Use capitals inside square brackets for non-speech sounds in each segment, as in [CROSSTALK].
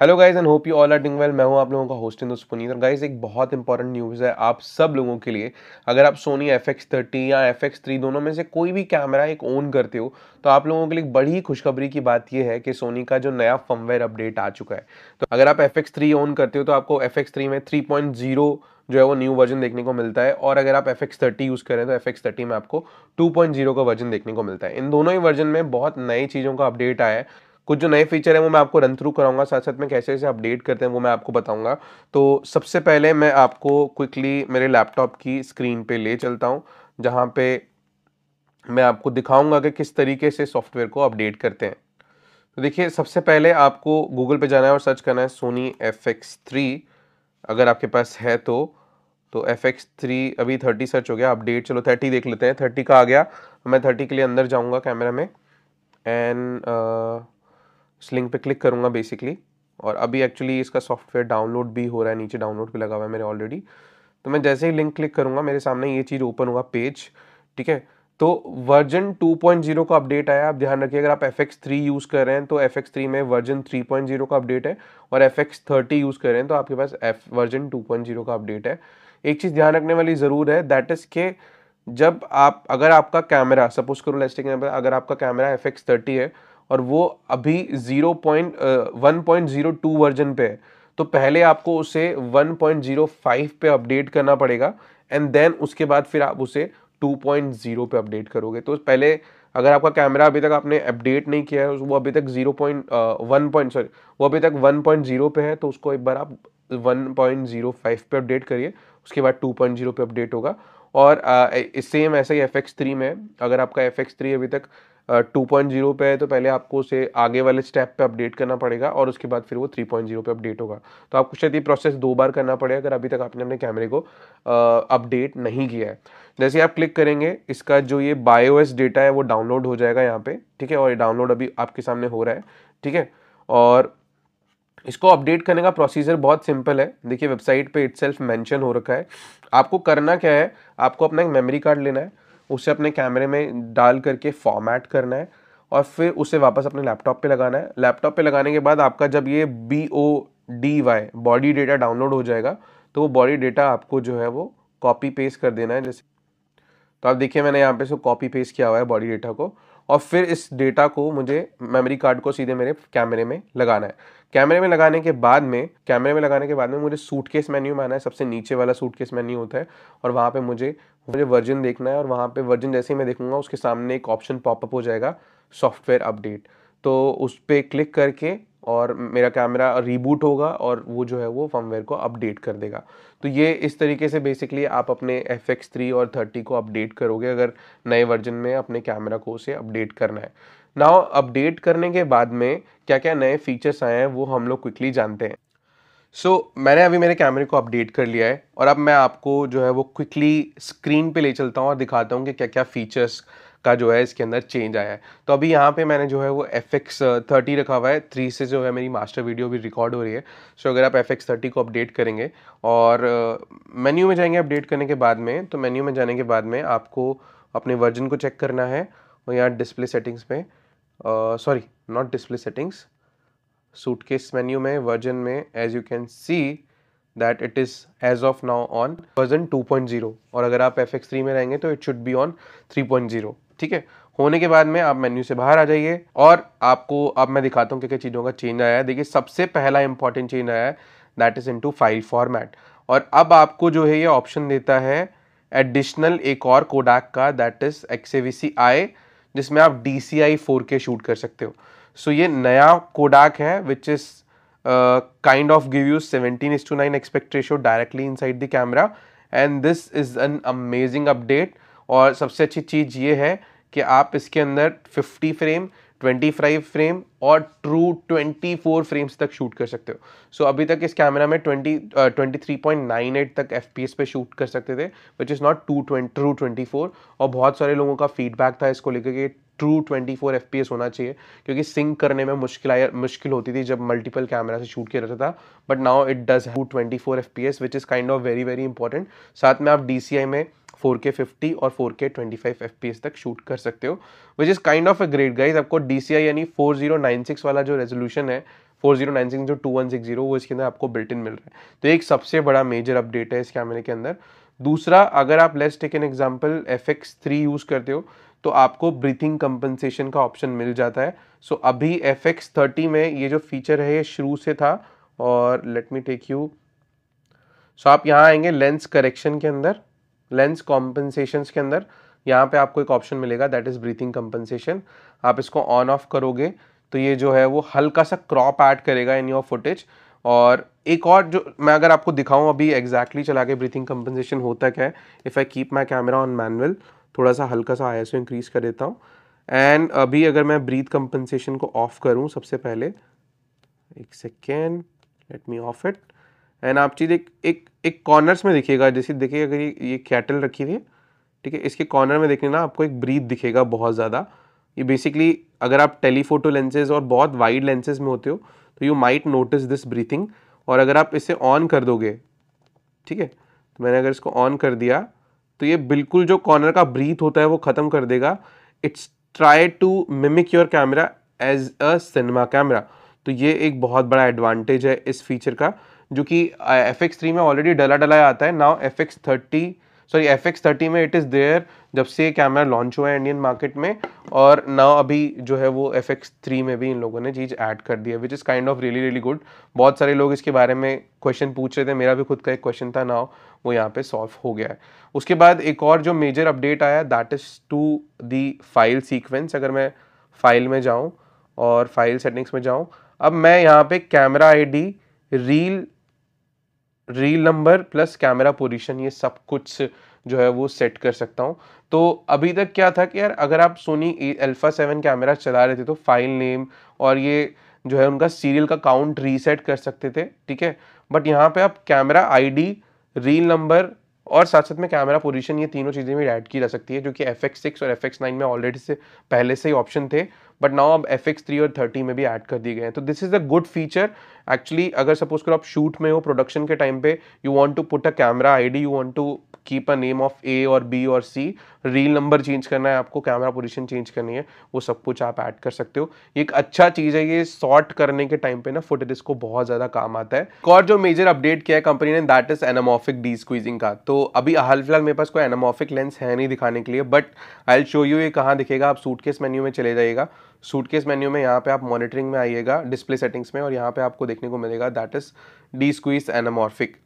hello guys and hope you all are doing well मैं हूं आप लोगों का होस्ट हिंदुस्त पुनीत और गाइस एक बहुत इंपॉर्टेंट न्यूज़ है आप सब लोगों के लिए अगर आप सोनी एफ एक्स थर्टी या एफ एक्स थ्री दोनों में से कोई भी कैमरा एक ओन करते हो तो आप लोगों के लिए बड़ी ही खुशखबरी की बात यह है कि सोनी का जो नया फमवेयर अपडेट आ चुका है तो अगर आप एफ एक्स थ्री ओन करते हो तो आपको एफ एक्स थ्री में थ्री पॉइंट जीरो जो है वो न्यू वर्जन देखने को मिलता है और अगर आप एफ एक्स थर्टी यूज़ करें तो एफ एक्स थर्टी में आपको टू पॉइंट जीरो का वर्जन देखने को मिलता है इन दोनों ही वर्जन में बहुत नई चीज़ों का अपडेट आया है कुछ जो नए फीचर हैं वो मैं आपको रन थ्रू कराऊंगा साथ साथ में कैसे कैसे अपडेट करते हैं वो मैं आपको बताऊंगा तो सबसे पहले मैं आपको क्विकली मेरे लैपटॉप की स्क्रीन पे ले चलता हूँ जहाँ पे मैं आपको दिखाऊंगा कि किस तरीके से सॉफ्टवेयर को अपडेट करते हैं तो देखिए सबसे पहले आपको गूगल पे जाना है और सर्च करना है सोनी एफ एक्स थ्री अगर आपके पास है तो तो एफ एक्स थ्री अभी थर्टी सर्च हो गया अपडेट चलो थर्टी देख लेते हैं थर्टी का आ गया मैं थर्टी के लिए अंदर जाऊँगा कैमरा में एंड इस लिंक पे क्लिक करूँगा बेसिकली और अभी एक्चुअली इसका सॉफ्टवेयर डाउनलोड भी हो रहा है नीचे डाउनलोड पे लगा हुआ है मेरे ऑलरेडी तो मैं जैसे ही लिंक क्लिक करूँगा मेरे सामने ये चीज़ ओपन होगा पेज ठीक है तो वर्जन 2.0 का अपडेट आया आप ध्यान रखिए अगर आप एफ एक्स थ्री यूज़ कर रहे हैं तो एफ एक्स थ्री में वर्जन 3.0 का अपडेट है और एफ एक्स थर्टी यूज़ कर रहे हैं तो आपके पास एफ वर्जन 2.0 का अपडेट है एक चीज़ ध्यान रखने वाली ज़रूर है दैट इज़ के जब आप अगर आपका कैमरा सपोज करो लेस्टिक अगर आपका कैमरा एफ एक्स थर्टी है और वो अभी zero point one point zero two version पे है तो पहले आपको उसे वन पॉइंट ज़ीरो फाइव पे अपडेट करना पड़ेगा एंड देन उसके बाद फिर आप उसे टू पॉइंट ज़ीरो पे अपडेट करोगे तो पहले अगर आपका कैमरा अभी तक आपने अपडेट नहीं किया है वो अभी तक zero point one point sorry वो अभी तक वन पॉइंट जीरो पे है तो उसको एक बार आप वन पॉइंट जीरो फाइव पे अपडेट करिए उसके बाद टू पॉइंट जीरो पे अपडेट होगा और सेम ऐसा ही एफ एक्स थ्री में अगर आपका एफ एक्स थ्री अभी तक टू पॉइंट जीरो पे है तो पहले आपको उसे आगे वाले स्टेप पे अपडेट करना पड़ेगा और उसके बाद फिर वो थ्री पॉइंट जीरो पे अपडेट होगा तो आपको शायद ये प्रोसेस दो बार करना पड़ेगा अगर अभी तक आपने अपने कैमरे को अपडेट नहीं किया है जैसे आप क्लिक करेंगे इसका जो ये बायोएस डेटा है वो डाउनलोड हो जाएगा यहाँ पे ठीक है और डाउनलोड अभी आपके सामने हो रहा है ठीक है और इसको अपडेट करने का प्रोसीजर बहुत सिंपल है देखिए वेबसाइट पे इट मेंशन हो रखा है आपको करना क्या है आपको अपना एक मेमोरी कार्ड लेना है उसे अपने कैमरे में डाल करके फॉर्मेट करना है और फिर उसे वापस अपने लैपटॉप पे लगाना है लैपटॉप पे लगाने के बाद आपका जब ये B O D Y body data download हो जाएगा तो वो बॉडी डेटा आपको जो है वो कॉपी पेस्ट कर देना है जैसे तो आप देखिए मैंने यहाँ पे सो कॉपी पेस्ट किया हुआ है बॉडी डेटा को और फिर इस डेटा को मुझे मेमोरी कार्ड को सीधे मेरे कैमरे में लगाना है कैमरे में लगाने के बाद में कैमरे में लगाने के बाद में मुझे सूटकेस मेन्यू में आना है सबसे नीचे वाला सूटकेस मेन्यू होता है और वहाँ पे मुझे मुझे वर्जन देखना है और वहाँ पे वर्जन जैसे ही मैं देखूँगा उसके सामने एक ऑप्शन पॉपअप हो जाएगा सॉफ्टवेयर अपडेट तो उस पर क्लिक करके और मेरा कैमरा रीबूट होगा और वो जो है वो फर्मवेयर को अपडेट कर देगा तो ये इस तरीके से बेसिकली आप अपने एफ एक्स थ्री और थर्टी को अपडेट करोगे अगर नए वर्जन में अपने कैमरा को उसे अपडेट करना है नाउ अपडेट करने के बाद में क्या क्या नए फीचर्स आए हैं वो हम लोग क्विकली जानते हैं सो so, मैंने अभी मेरे कैमरे को अपडेट कर लिया है और अब मैं आपको जो है वो क्विकली स्क्रीन पे ले चलता हूँ और दिखाता हूँ कि क्या क्या फ़ीचर्स का जो है इसके अंदर चेंज आया है तो अभी यहाँ पे मैंने जो है वो एफ एक्स थर्टी रखा हुआ है थ्री से जो है मेरी मास्टर वीडियो भी रिकॉर्ड हो रही है सो अगर आप एफ एक्स थर्टी को अपडेट करेंगे और मेन्यू uh, में जाएंगे अपडेट करने के बाद में तो मेन्यू में जाने के बाद में आपको अपने वर्जन को चेक करना है और यहाँ डिस्प्ले सेटिंग्स uh, में सॉरी नॉट डिस्प्ले सेटिंग्स के मेन्यू में वर्जन में as you can see that it is as of now on version 2.0 और अगर आप एफ एक्स थ्री में रहेंगे तो इट शुड बी ऑन 3.0 ठीक है होने के बाद में आप मेन्यू से बाहर आ जाइए और आपको अब मैं दिखाता हूँ क्या क्या चीज़ों का चेंज आया है देखिए सबसे पहला इंपॉर्टेंट चेंज आया है that is into file format और अब आपको जो है ये ऑप्शन देता है एडिशनल एक और कोडाक का दैट इज़ एक्सेवीसी आई जिसमें आप D C I four K shoot कर सकते हो सो so, ये नया कोडाक है which is kind of give you seventeen is to nine aspect directly inside the camera and this is an amazing update और सबसे अच्छी चीज़ ये है कि आप इसके अंदर 50 फ्रेम 25 फ्रेम और ट्रू 24 फ्रेम्स तक शूट कर सकते हो सो so, अभी तक इस कैमरा में 20 uh, 23.98 तक एफ पे शूट कर सकते थे which is not to true 24 और बहुत सारे लोगों का फीडबैक था इसको लेकर कि ट्रू 24 एफ होना चाहिए क्योंकि सिंक करने में मुश्किल आया मुश्किल होती थी जब मल्टीपल कैमरा से शूट किया जाता था but now it does to twenty four F P S which is kind of very very important साथ में आप डी सी आई में फोर के फिफ्टी और four K twenty five F P S तक शूट कर सकते हो which is kind of a great guys आपको डी सी आई यानी फोर जीरो नाइन सिक्स वाला जो रेजोल्यूशन है फोर जीरो नाइन सिक्स जो टू वन सिक्स जीरो वो इसके अंदर आपको बिल्ट इन मिल रहा है तो एक सबसे बड़ा मेजर अपडेट है इस कैमरे के अंदर दूसरा अगर आप let's take an example F X three use करते हो तो आपको ब्रीथिंग कंपनसेशन का ऑप्शन मिल जाता है सो so, अभी एफ एक्स थर्टी में ये जो फीचर है ये शुरू से था और let me take you so आप यहाँ आएंगे लेंस करेक्शन के अंदर लेंस कॉम्पनसेशन के अंदर यहाँ पे आपको एक ऑप्शन मिलेगा दैट इज़ ब्रीथिंग कम्पनसेशन आप इसको ऑन ऑफ करोगे तो ये जो है वो हल्का सा क्रॉप ऐड करेगा इन योर फुटेज और एक और जो मैं अगर आपको दिखाऊं अभी एग्जैक्टली exactly चला के ब्रीथिंग कम्पनसेशन होता क्या है if I keep my camera on manual थोड़ा सा हल्का सा आई एस इंक्रीज़ कर देता हूँ एंड अभी अगर मैं ब्रीथ कंपनसेशन को ऑफ करूँ सबसे पहले एक second let me off it and आप चीज़ एक एक एक कॉर्नर्स में दिखेगा जैसे देखिएगा अगर ये ये कैटल रखी हुई है ठीक है इसके कॉर्नर में देखने ना आपको एक ब्रीथ दिखेगा बहुत ज़्यादा ये बेसिकली अगर आप टेलीफोटो लेंसेज और बहुत वाइड लेंसेज में होते हो तो you might notice this breathing और अगर आप इसे ऑन कर दोगे ठीक है तो मैंने अगर इसको ऑन कर दिया तो ये बिल्कुल जो कॉर्नर का ब्रीथ होता है वो ख़त्म कर देगा it's try to mimic your camera as a cinema camera तो ये एक बहुत बड़ा एडवांटेज है इस फीचर का जो कि एफ एक्स थ्री में ऑलरेडी डला डला आता है now F X thirty sorry F X thirty में इट इज़ देयर जब से कैमरा लॉन्च हुआ है इंडियन मार्केट में और नाउ अभी जो है वो एफ एक्स थ्री में भी इन लोगों ने चीज़ ऐड कर दी है which is kind of really really good बहुत सारे लोग इसके बारे में क्वेश्चन पूछ रहे थे मेरा भी खुद का एक क्वेश्चन था नाउ वो यहाँ पे सॉल्व हो गया है उसके बाद एक और जो मेजर अपडेट आया that is to the file sequence अगर मैं फाइल में जाऊँ और फाइल सेटिंग्स में जाऊँ अब मैं यहाँ पे camera ID reel reel number plus camera position ये सब कुछ जो है वो सेट कर सकता हूँ तो अभी तक क्या था कि यार अगर आप सोनी एल्फा सेवन कैमरा चला रहे थे तो फाइल नेम और ये जो है उनका सीरियल का काउंट रीसेट कर सकते थे ठीक है बट यहाँ पे आप कैमरा आईडी रील नंबर और साथ साथ में कैमरा पोजीशन ये तीनों चीज़ें भी ऐड की जा सकती है जो कि एफ एक्स सिक्स और एफ एक्स नाइन में ऑलरेडी से पहले से ही ऑप्शन थे बट नाउ अब एफ एक्स थ्री और थर्टी में भी ऐड कर दिए गए हैं तो this is a good feature actually अगर सपोज करो आप शूट में हो प्रोडक्शन के टाइम पे you want to put a camera ID you want to keep a name of A और बी और सी रील नंबर चेंज करना है आपको कैमरा पोजीशन चेंज करनी है वो सब कुछ आप ऐड कर सकते हो एक अच्छा चीज़ है ये सॉर्ट करने के टाइम पे ना फुटेज को बहुत ज़्यादा काम आता है और जो मेजर अपडेट किया है कंपनी ने that is anamorphic desqueezing का तो अभी हाल फिलहाल मेरे पास कोई एनामोफिक लेंस है नहीं दिखाने के लिए but I'll show you ये कहाँ दिखेगा आप सूटकेस मेन्यू में चले जाइएगा सूटकेस मेन्यू में यहाँ पे आप मॉनिटरिंग में आइएगा डिस्प्ले सेटिंग्स में और यहाँ पे आपको देखने को मिलेगा that is desqueeze anamorphic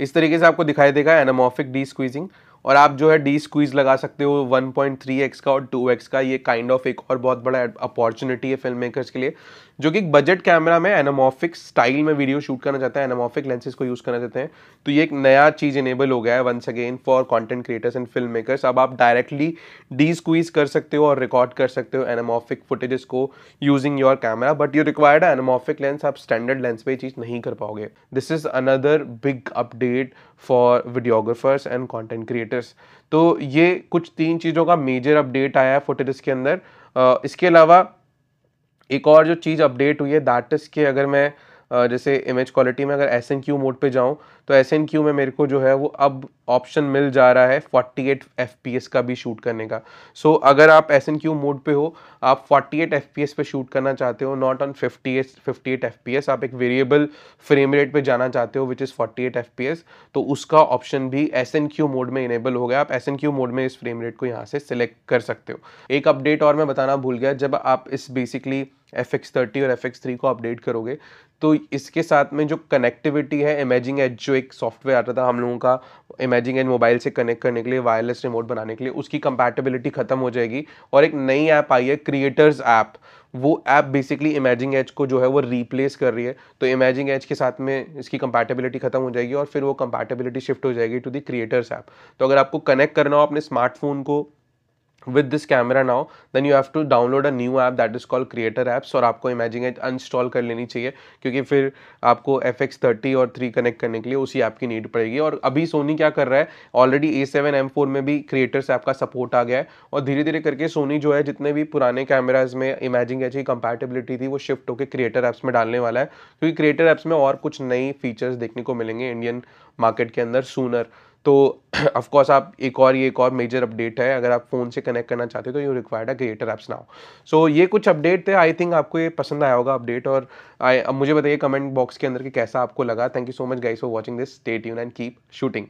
इस तरीके से आपको दिखाई देगा एनामोफिक डी स्क्वीजिंग और आप जो है डी स्क्वीज लगा सकते हो 1.3x का और 2x का ये काइंड kind ऑफ of एक और बहुत बड़ा अपॉर्चुनिटी है फिल्म मेकर्स के लिए जो कि एक बजट कैमरा में एनामोफिक स्टाइल में वीडियो शूट करना चाहते हैं एनामोफिक लेंसेज को यूज़ करना चाहते हैं तो ये एक नया चीज़ इनेबल हो गया है once again for content creators and film makers अब आप डायरेक्टली डी स्क्वीज कर सकते हो और रिकॉर्ड कर सकते हो एनामोफिक फुटेजेस को using your camera but you required anamorphic lens आप स्टैंडर्ड लेंस पर चीज़ नहीं कर पाओगे this is another big update for videographers and content creators तो ये कुछ तीन चीज़ों का मेजर अपडेट आया है फोटेरिस के अंदर इसके अलावा एक और जो चीज़ अपडेट हुई है दैट इज़ के अगर मैं जैसे इमेज क्वालिटी में अगर एस एन क्यू मोड पर जाऊँ तो एस एन क्यू में मेरे को जो है वो अब ऑप्शन मिल जा रहा है 48 एट एफ का भी शूट करने का सो so, अगर आप एस एन क्यू मोड पर हो आप 48 एट एफ पे शूट करना चाहते हो not on 50 fifty eight F आप एक वेरिएबल फ्रेम रेट पे जाना चाहते हो विच इज़ 48 एट एफ तो उसका ऑप्शन भी एस एन क्यू मोड में इनेबल हो गया आप एस एन क्यू मोड में इस फ्रेम रेट को यहाँ से सिलेक्ट कर सकते हो एक अपडेट और मैं बताना भूल गया जब आप इस बेसिकली एफ एक्स थर्टी और एफ एक्स थ्री को अपडेट करोगे तो इसके साथ में जो कनेक्टिविटी है इमेजिंग एज जो एक सॉफ्टवेयर आता था हम लोगों का इमेजिंग एज मोबाइल से कनेक्ट करने के लिए वायरलेस रिमोट बनाने के लिए उसकी कंपैटिबिलिटी ख़त्म हो जाएगी और एक नई ऐप आई है क्रिएटर्स ऐप वो ऐप बेसिकली इमेजिंग एज को जो है वो रिप्लेस कर रही है तो इमेजिंग एज के साथ में इसकी कंपैटिबिलिटी खत्म हो जाएगी और फिर वो कंपैटिबिलिटी शिफ्ट हो जाएगी टू द क्रिएटर्स ऐप तो अगर आपको कनेक्ट करना हो अपने स्मार्टफोन को with this camera now then you have to download a new app that is called creator apps और आपको एज अनस्टॉल कर लेनी चाहिए क्योंकि फिर आपको एफ एक्स थर्टी और थ्री कनेक्ट करने के लिए उसी ऐप की नीड पड़ेगी और अभी सोनी क्या कर रहा है already A seven M four में भी क्रिएटर्स ऐप का सपोर्ट आ गया है और धीरे धीरे करके सोनी जो है जितने भी पुराने कैमराज में इमेजिंग की कंपेटेबिलिटी थी वो शिफ्ट होकर क्रिएटर ऐप्स में डालने वाला है क्योंकि क्रिएटर ऐप्स में और कुछ नई फीचर्स देखने को मिलेंगे इंडियन मार्केट के अंदर सूनर तो ऑफ [CLEARS THROAT] कोर्स आप एक और ये एक और मेजर अपडेट है अगर आप फ़ोन से कनेक्ट करना चाहते हो तो you required a creator apps now so ये कुछ अपडेट थे आई थिंक आपको ये पसंद आया होगा अपडेट और आई अब मुझे बताइए कमेंट बॉक्स के अंदर कि कैसा आपको लगा thank you so much guys for watching this stay यून एंड कीप शूटिंग